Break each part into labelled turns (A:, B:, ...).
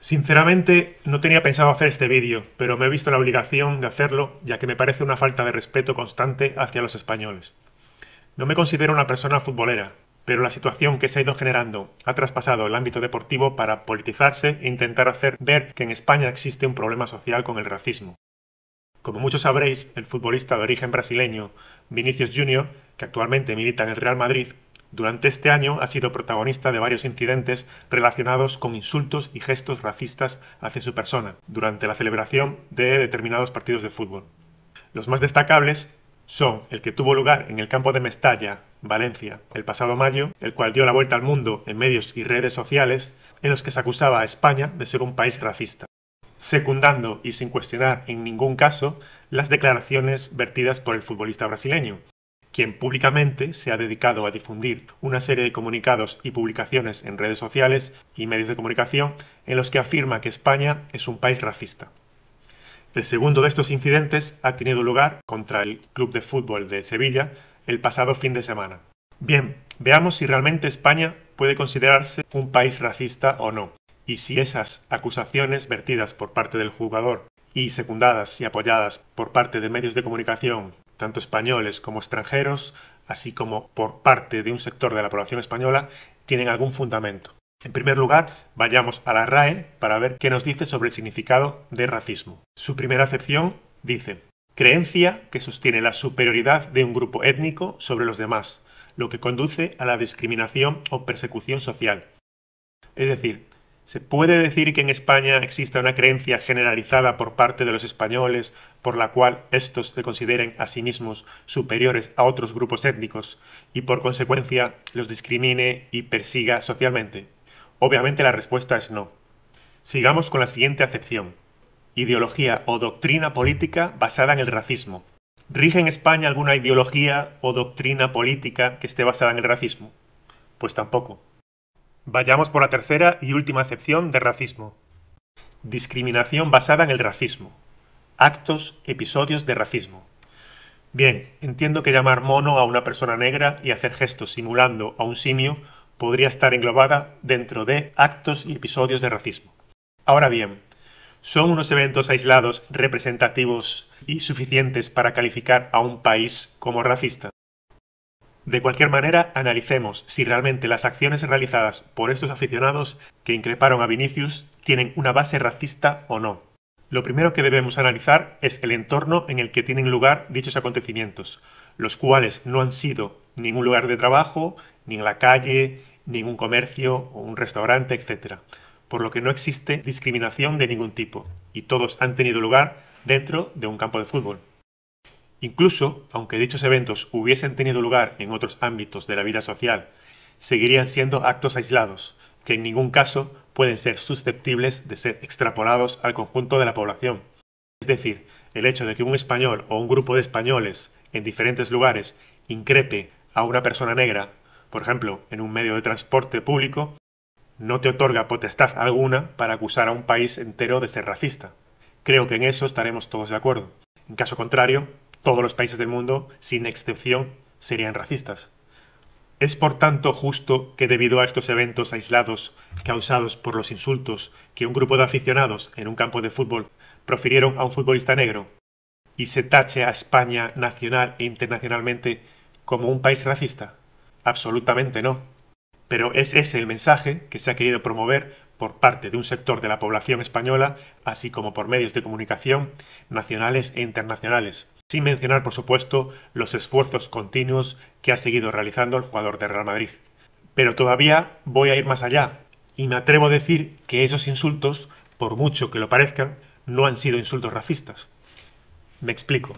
A: Sinceramente, no tenía pensado hacer este vídeo, pero me he visto la obligación de hacerlo, ya que me parece una falta de respeto constante hacia los españoles. No me considero una persona futbolera, pero la situación que se ha ido generando ha traspasado el ámbito deportivo para politizarse e intentar hacer ver que en España existe un problema social con el racismo. Como muchos sabréis, el futbolista de origen brasileño Vinicius Jr., que actualmente milita en el Real Madrid, durante este año ha sido protagonista de varios incidentes relacionados con insultos y gestos racistas hacia su persona durante la celebración de determinados partidos de fútbol. Los más destacables son el que tuvo lugar en el campo de Mestalla, Valencia, el pasado mayo, el cual dio la vuelta al mundo en medios y redes sociales en los que se acusaba a España de ser un país racista, secundando y sin cuestionar en ningún caso las declaraciones vertidas por el futbolista brasileño, quien públicamente se ha dedicado a difundir una serie de comunicados y publicaciones en redes sociales y medios de comunicación en los que afirma que España es un país racista. El segundo de estos incidentes ha tenido lugar contra el Club de Fútbol de Sevilla el pasado fin de semana. Bien, veamos si realmente España puede considerarse un país racista o no, y si esas acusaciones vertidas por parte del jugador y secundadas y apoyadas por parte de medios de comunicación tanto españoles como extranjeros, así como por parte de un sector de la población española, tienen algún fundamento. En primer lugar, vayamos a la RAE para ver qué nos dice sobre el significado de racismo. Su primera acepción dice creencia que sostiene la superioridad de un grupo étnico sobre los demás, lo que conduce a la discriminación o persecución social. Es decir, ¿Se puede decir que en España existe una creencia generalizada por parte de los españoles por la cual estos se consideren a sí mismos superiores a otros grupos étnicos y por consecuencia los discrimine y persiga socialmente? Obviamente la respuesta es no. Sigamos con la siguiente acepción. Ideología o doctrina política basada en el racismo. ¿Rige en España alguna ideología o doctrina política que esté basada en el racismo? Pues tampoco. Vayamos por la tercera y última acepción de racismo. Discriminación basada en el racismo. Actos, episodios de racismo. Bien, entiendo que llamar mono a una persona negra y hacer gestos simulando a un simio podría estar englobada dentro de actos y episodios de racismo. Ahora bien, ¿son unos eventos aislados representativos y suficientes para calificar a un país como racista? De cualquier manera, analicemos si realmente las acciones realizadas por estos aficionados que increparon a Vinicius tienen una base racista o no. Lo primero que debemos analizar es el entorno en el que tienen lugar dichos acontecimientos, los cuales no han sido ningún lugar de trabajo, ni en la calle, ningún comercio o un restaurante, etc. Por lo que no existe discriminación de ningún tipo, y todos han tenido lugar dentro de un campo de fútbol. Incluso, aunque dichos eventos hubiesen tenido lugar en otros ámbitos de la vida social, seguirían siendo actos aislados, que en ningún caso pueden ser susceptibles de ser extrapolados al conjunto de la población. Es decir, el hecho de que un español o un grupo de españoles en diferentes lugares increpe a una persona negra, por ejemplo, en un medio de transporte público, no te otorga potestad alguna para acusar a un país entero de ser racista. Creo que en eso estaremos todos de acuerdo. En caso contrario, todos los países del mundo, sin excepción, serían racistas. Es por tanto justo que debido a estos eventos aislados causados por los insultos que un grupo de aficionados en un campo de fútbol profirieron a un futbolista negro y se tache a España nacional e internacionalmente como un país racista? Absolutamente no. Pero es ese el mensaje que se ha querido promover por parte de un sector de la población española, así como por medios de comunicación nacionales e internacionales, sin mencionar por supuesto los esfuerzos continuos que ha seguido realizando el jugador de Real Madrid. Pero todavía voy a ir más allá, y me atrevo a decir que esos insultos, por mucho que lo parezcan, no han sido insultos racistas. Me explico.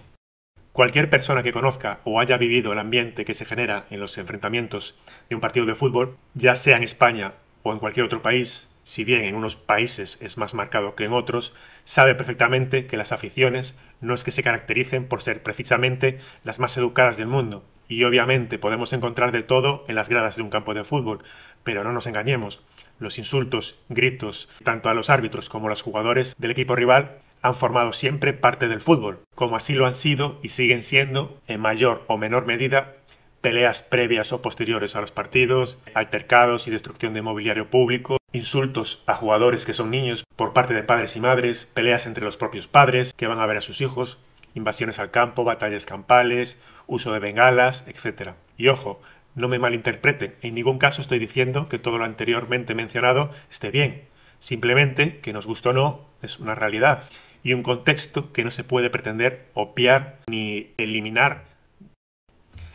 A: Cualquier persona que conozca o haya vivido el ambiente que se genera en los enfrentamientos de un partido de fútbol, ya sea en España o en cualquier otro país, si bien en unos países es más marcado que en otros, sabe perfectamente que las aficiones no es que se caractericen por ser precisamente las más educadas del mundo, y obviamente podemos encontrar de todo en las gradas de un campo de fútbol, pero no nos engañemos, los insultos, gritos, tanto a los árbitros como a los jugadores del equipo rival, han formado siempre parte del fútbol, como así lo han sido y siguen siendo, en mayor o menor medida, peleas previas o posteriores a los partidos, altercados y destrucción de mobiliario público, insultos a jugadores que son niños por parte de padres y madres, peleas entre los propios padres que van a ver a sus hijos, invasiones al campo, batallas campales, uso de bengalas, etc. Y ojo, no me malinterpreten, en ningún caso estoy diciendo que todo lo anteriormente mencionado esté bien. Simplemente que nos guste o no es una realidad y un contexto que no se puede pretender opiar ni eliminar.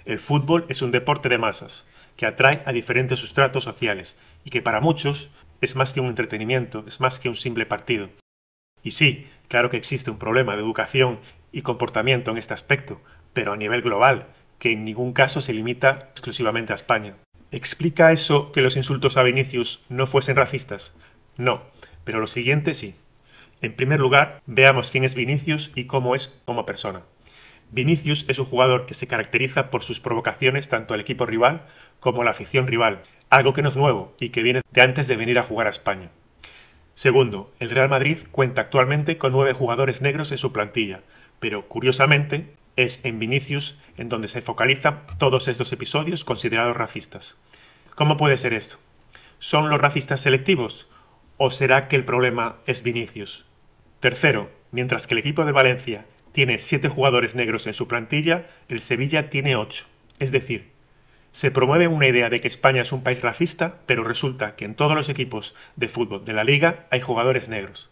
A: El fútbol es un deporte de masas que atrae a diferentes sustratos sociales y que para muchos es más que un entretenimiento, es más que un simple partido. Y sí, claro que existe un problema de educación y comportamiento en este aspecto, pero a nivel global, que en ningún caso se limita exclusivamente a España. ¿Explica eso que los insultos a Vinicius no fuesen racistas? No, pero lo siguiente sí. En primer lugar, veamos quién es Vinicius y cómo es como persona. Vinicius es un jugador que se caracteriza por sus provocaciones tanto al equipo rival como a la afición rival, algo que no es nuevo y que viene de antes de venir a jugar a España. Segundo, el Real Madrid cuenta actualmente con nueve jugadores negros en su plantilla, pero curiosamente es en Vinicius en donde se focalizan todos estos episodios considerados racistas. ¿Cómo puede ser esto? ¿Son los racistas selectivos? ¿O será que el problema es Vinicius? Tercero, mientras que el equipo de Valencia tiene 7 jugadores negros en su plantilla, el Sevilla tiene 8. Es decir, se promueve una idea de que España es un país racista, pero resulta que en todos los equipos de fútbol de la liga hay jugadores negros.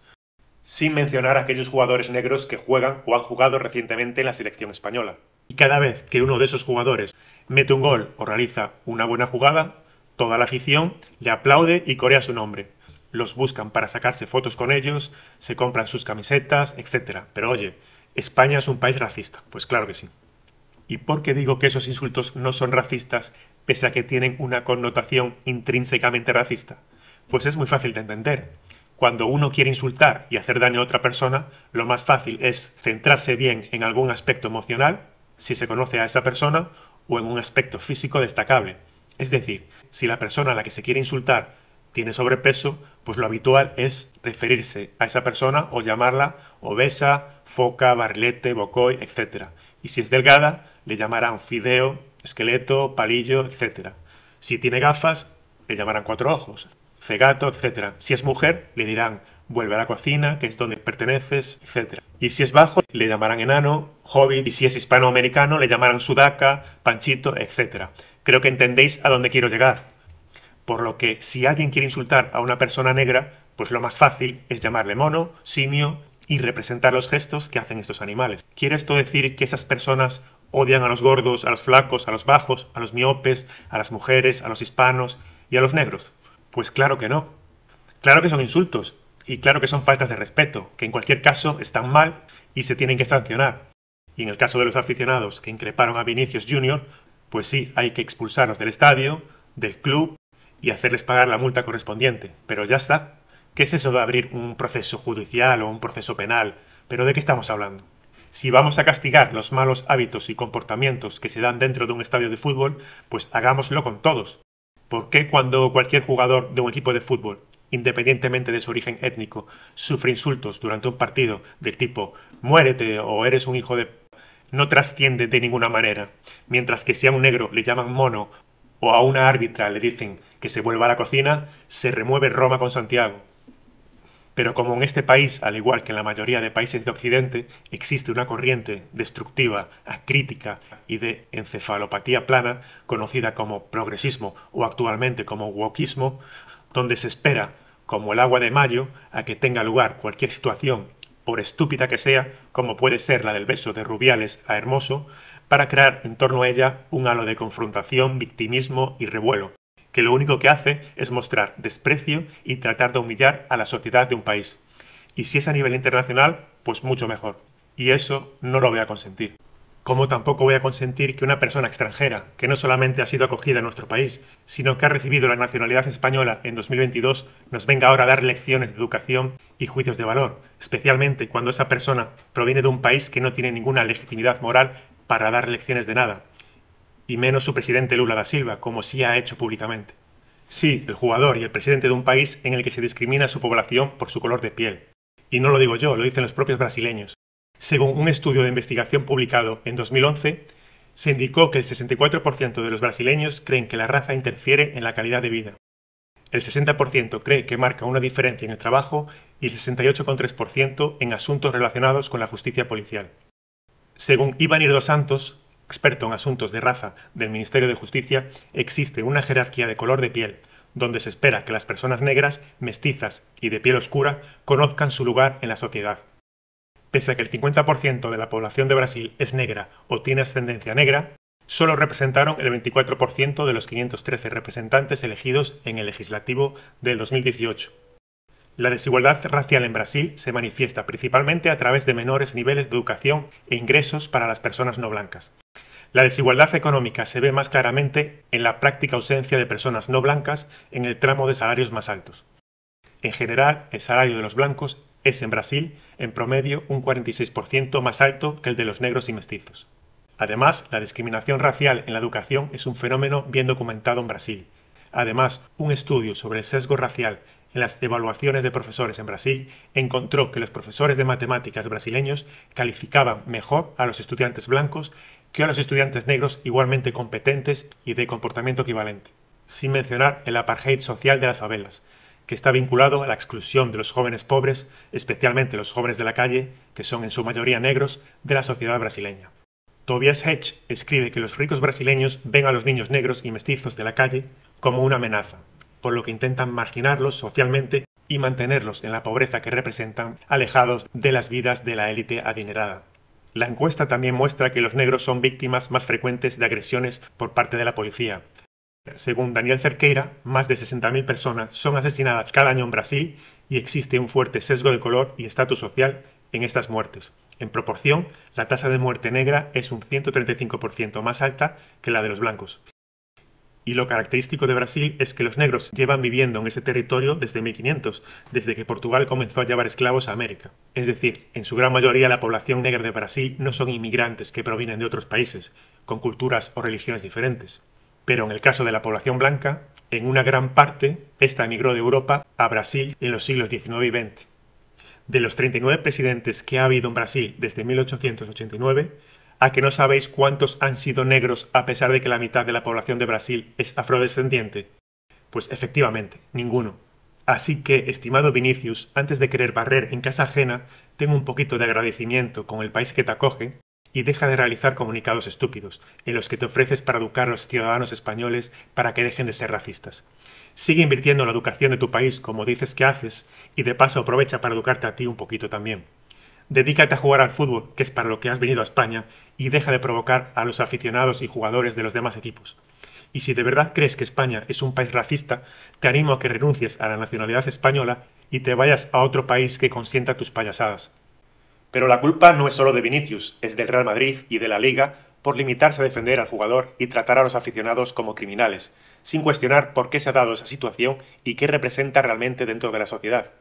A: Sin mencionar aquellos jugadores negros que juegan o han jugado recientemente en la selección española. Y cada vez que uno de esos jugadores mete un gol o realiza una buena jugada, toda la afición le aplaude y corea su nombre. Los buscan para sacarse fotos con ellos, se compran sus camisetas, etc. Pero oye, España es un país racista. Pues claro que sí. ¿Y por qué digo que esos insultos no son racistas pese a que tienen una connotación intrínsecamente racista? Pues es muy fácil de entender. Cuando uno quiere insultar y hacer daño a otra persona, lo más fácil es centrarse bien en algún aspecto emocional, si se conoce a esa persona, o en un aspecto físico destacable. Es decir, si la persona a la que se quiere insultar tiene sobrepeso, pues lo habitual es referirse a esa persona o llamarla obesa, foca, barlete, bocoy, etc. Y si es delgada, le llamarán fideo, esqueleto, palillo, etc. Si tiene gafas, le llamarán cuatro ojos, cegato, etc. Si es mujer, le dirán vuelve a la cocina, que es donde perteneces, etc. Y si es bajo, le llamarán enano, hobby. y si es hispanoamericano, le llamarán sudaca, panchito, etc. Creo que entendéis a dónde quiero llegar. Por lo que si alguien quiere insultar a una persona negra, pues lo más fácil es llamarle mono, simio y representar los gestos que hacen estos animales. ¿Quiere esto decir que esas personas odian a los gordos, a los flacos, a los bajos, a los miopes, a las mujeres, a los hispanos y a los negros? Pues claro que no. Claro que son insultos y claro que son faltas de respeto, que en cualquier caso están mal y se tienen que sancionar. Y en el caso de los aficionados que increparon a Vinicius Jr., pues sí, hay que expulsarlos del estadio, del club y hacerles pagar la multa correspondiente. Pero ya está. ¿Qué es eso de abrir un proceso judicial o un proceso penal? ¿Pero de qué estamos hablando? Si vamos a castigar los malos hábitos y comportamientos que se dan dentro de un estadio de fútbol, pues hagámoslo con todos. ¿Por qué cuando cualquier jugador de un equipo de fútbol, independientemente de su origen étnico, sufre insultos durante un partido del tipo muérete o eres un hijo de... no trasciende de ninguna manera, mientras que si a un negro le llaman mono o a una árbitra le dicen que se vuelva a la cocina, se remueve Roma con Santiago. Pero como en este país, al igual que en la mayoría de países de Occidente, existe una corriente destructiva, acrítica y de encefalopatía plana, conocida como progresismo o actualmente como wokismo, donde se espera, como el agua de mayo, a que tenga lugar cualquier situación, por estúpida que sea, como puede ser la del beso de Rubiales a Hermoso, para crear en torno a ella un halo de confrontación, victimismo y revuelo, que lo único que hace es mostrar desprecio y tratar de humillar a la sociedad de un país. Y si es a nivel internacional, pues mucho mejor. Y eso no lo voy a consentir. Como tampoco voy a consentir que una persona extranjera, que no solamente ha sido acogida en nuestro país, sino que ha recibido la nacionalidad española en 2022, nos venga ahora a dar lecciones de educación y juicios de valor, especialmente cuando esa persona proviene de un país que no tiene ninguna legitimidad moral para dar lecciones de nada, y menos su presidente Lula da Silva, como sí ha hecho públicamente. Sí, el jugador y el presidente de un país en el que se discrimina a su población por su color de piel. Y no lo digo yo, lo dicen los propios brasileños. Según un estudio de investigación publicado en 2011, se indicó que el 64% de los brasileños creen que la raza interfiere en la calidad de vida. El 60% cree que marca una diferencia en el trabajo y el 68,3% en asuntos relacionados con la justicia policial. Según Iván dos Santos, experto en asuntos de raza del Ministerio de Justicia, existe una jerarquía de color de piel, donde se espera que las personas negras, mestizas y de piel oscura conozcan su lugar en la sociedad. Pese a que el 50% de la población de Brasil es negra o tiene ascendencia negra, solo representaron el 24% de los 513 representantes elegidos en el legislativo del 2018 la desigualdad racial en Brasil se manifiesta principalmente a través de menores niveles de educación e ingresos para las personas no blancas. La desigualdad económica se ve más claramente en la práctica ausencia de personas no blancas en el tramo de salarios más altos. En general, el salario de los blancos es en Brasil, en promedio, un 46% más alto que el de los negros y mestizos. Además, la discriminación racial en la educación es un fenómeno bien documentado en Brasil. Además, un estudio sobre el sesgo racial en las evaluaciones de profesores en Brasil, encontró que los profesores de matemáticas brasileños calificaban mejor a los estudiantes blancos que a los estudiantes negros igualmente competentes y de comportamiento equivalente, sin mencionar el apartheid social de las favelas, que está vinculado a la exclusión de los jóvenes pobres, especialmente los jóvenes de la calle, que son en su mayoría negros, de la sociedad brasileña. Tobias Hedge escribe que los ricos brasileños ven a los niños negros y mestizos de la calle como una amenaza, por lo que intentan marginarlos socialmente y mantenerlos en la pobreza que representan, alejados de las vidas de la élite adinerada. La encuesta también muestra que los negros son víctimas más frecuentes de agresiones por parte de la policía. Según Daniel Cerqueira, más de 60.000 personas son asesinadas cada año en Brasil y existe un fuerte sesgo de color y estatus social en estas muertes. En proporción, la tasa de muerte negra es un 135% más alta que la de los blancos. Y lo característico de Brasil es que los negros llevan viviendo en ese territorio desde 1500, desde que Portugal comenzó a llevar esclavos a América. Es decir, en su gran mayoría la población negra de Brasil no son inmigrantes que provienen de otros países, con culturas o religiones diferentes. Pero en el caso de la población blanca, en una gran parte, esta emigró de Europa a Brasil en los siglos XIX y XX. De los 39 presidentes que ha habido en Brasil desde 1889, ¿A que no sabéis cuántos han sido negros a pesar de que la mitad de la población de Brasil es afrodescendiente? Pues efectivamente, ninguno. Así que, estimado Vinicius, antes de querer barrer en casa ajena, ten un poquito de agradecimiento con el país que te acoge y deja de realizar comunicados estúpidos, en los que te ofreces para educar a los ciudadanos españoles para que dejen de ser racistas. Sigue invirtiendo en la educación de tu país como dices que haces y de paso aprovecha para educarte a ti un poquito también. Dedícate a jugar al fútbol, que es para lo que has venido a España, y deja de provocar a los aficionados y jugadores de los demás equipos. Y si de verdad crees que España es un país racista, te animo a que renuncies a la nacionalidad española y te vayas a otro país que consienta tus payasadas. Pero la culpa no es solo de Vinicius, es del Real Madrid y de la Liga por limitarse a defender al jugador y tratar a los aficionados como criminales, sin cuestionar por qué se ha dado esa situación y qué representa realmente dentro de la sociedad.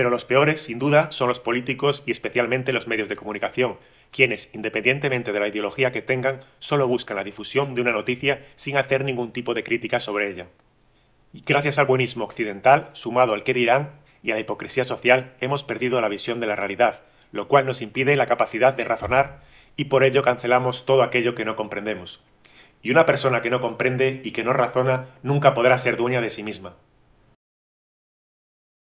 A: Pero los peores, sin duda, son los políticos y especialmente los medios de comunicación, quienes, independientemente de la ideología que tengan, solo buscan la difusión de una noticia sin hacer ningún tipo de crítica sobre ella. Y gracias al buenismo occidental, sumado al que dirán, y a la hipocresía social, hemos perdido la visión de la realidad, lo cual nos impide la capacidad de razonar y por ello cancelamos todo aquello que no comprendemos. Y una persona que no comprende y que no razona nunca podrá ser dueña de sí misma.